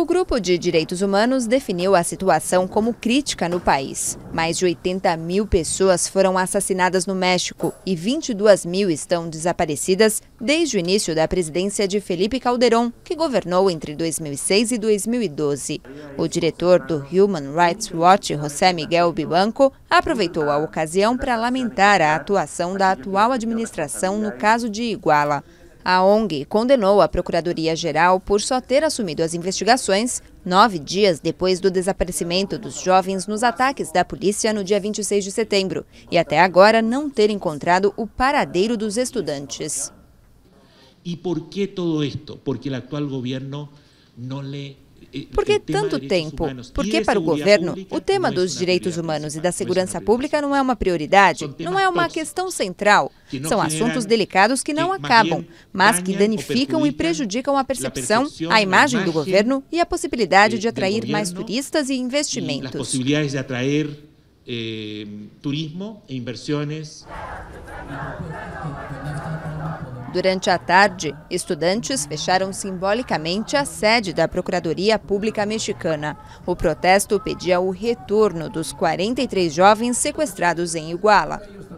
O grupo de direitos humanos definiu a situação como crítica no país. Mais de 80 mil pessoas foram assassinadas no México e 22 mil estão desaparecidas desde o início da presidência de Felipe Calderón, que governou entre 2006 e 2012. O diretor do Human Rights Watch, José Miguel Bibanco, aproveitou a ocasião para lamentar a atuação da atual administração no caso de Iguala. A ONG condenou a Procuradoria-Geral por só ter assumido as investigações nove dias depois do desaparecimento dos jovens nos ataques da polícia no dia 26 de setembro e até agora não ter encontrado o paradeiro dos estudantes. E por que todo isto? Porque o atual governo não lhe por que tanto tempo? Porque para o é governo, o tema é dos direitos humanos e da é segurança pública não é uma prioridade, não é uma questão central. São assuntos delicados que não acabam, mas que danificam e prejudicam a percepção, a imagem do governo e a possibilidade eh, de atrair mais turistas e investimentos. possibilidades de atrair eh, turismo e inversões. Durante a tarde, estudantes fecharam simbolicamente a sede da Procuradoria Pública Mexicana. O protesto pedia o retorno dos 43 jovens sequestrados em Iguala.